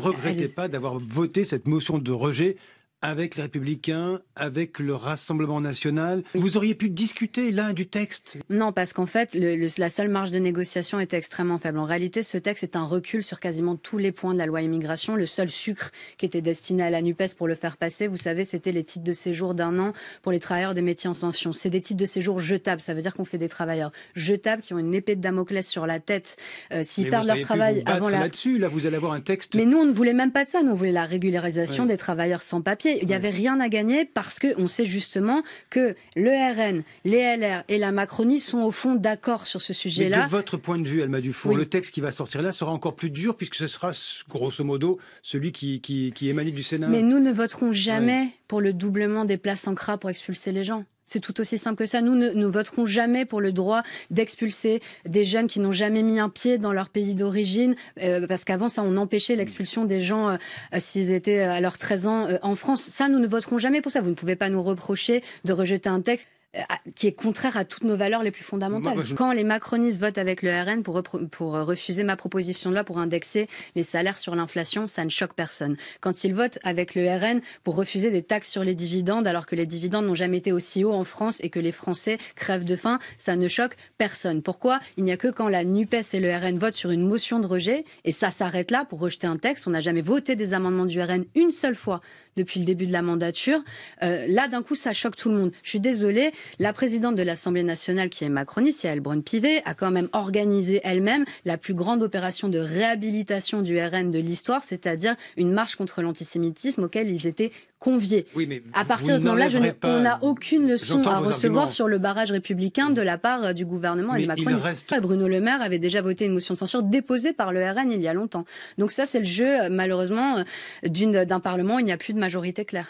ne regrettez pas d'avoir voté cette motion de rejet avec les Républicains, avec le Rassemblement national. Vous auriez pu discuter là du texte Non, parce qu'en fait, la seule marge de négociation était extrêmement faible. En réalité, ce texte est un recul sur quasiment tous les points de la loi immigration. Le seul sucre qui était destiné à la NUPES pour le faire passer, vous savez, c'était les titres de séjour d'un an pour les travailleurs des métiers en tension. C'est des titres de séjour jetables, ça veut dire qu'on fait des travailleurs jetables qui ont une épée de Damoclès sur la tête euh, s'ils perdent leur travail avant la... là-dessus, là vous allez avoir un texte... Mais nous, on ne voulait même pas de ça, nous on voulait la régularisation des travailleurs sans papier. Il n'y avait rien à gagner parce qu'on sait justement que le RN, les LR et la Macronie sont au fond d'accord sur ce sujet-là. De votre point de vue, Alma Dufour, le texte qui va sortir là sera encore plus dur puisque ce sera grosso modo celui qui, qui, émane du Sénat. Mais nous ne voterons jamais pour le doublement des places en CRA pour expulser les gens. C'est tout aussi simple que ça. Nous ne voterons jamais pour le droit d'expulser des jeunes qui n'ont jamais mis un pied dans leur pays d'origine, euh, parce qu'avant ça, on empêchait l'expulsion des gens euh, euh, s'ils étaient à leurs 13 ans en France. Ça, nous ne voterons jamais pour ça. Vous ne pouvez pas nous reprocher de rejeter un texte qui est contraire à toutes nos valeurs les plus fondamentales. Quand les macronistes votent avec le RN pour, pour euh, refuser ma proposition de loi pour indexer les salaires sur l'inflation, ça ne choque personne. Quand ils votent avec le RN pour refuser des taxes sur les dividendes, alors que les dividendes n'ont jamais été aussi hauts en France et que les Français crèvent de faim, ça ne choque personne. Pourquoi Il n'y a que quand la NUPES et le RN votent sur une motion de rejet, et ça s'arrête là pour rejeter un texte, on n'a jamais voté des amendements du RN une seule fois depuis le début de la mandature. Euh, là, d'un coup, ça choque tout le monde. Je suis désolée, la présidente de l'Assemblée nationale, qui est macroniste, Yael Braun-Pivet, a quand même organisé elle-même la plus grande opération de réhabilitation du RN de l'histoire, c'est-à-dire une marche contre l'antisémitisme auquel ils étaient convié. Oui, mais à partir de ce moment-là, on n'a aucune leçon à recevoir sur le barrage républicain de la part euh, du gouvernement et de Macron. Bruno Le Maire avait déjà voté une motion de censure déposée par le RN il y a longtemps. Donc ça, c'est le jeu, euh, malheureusement, euh, d'un Parlement où il n'y a plus de majorité claire.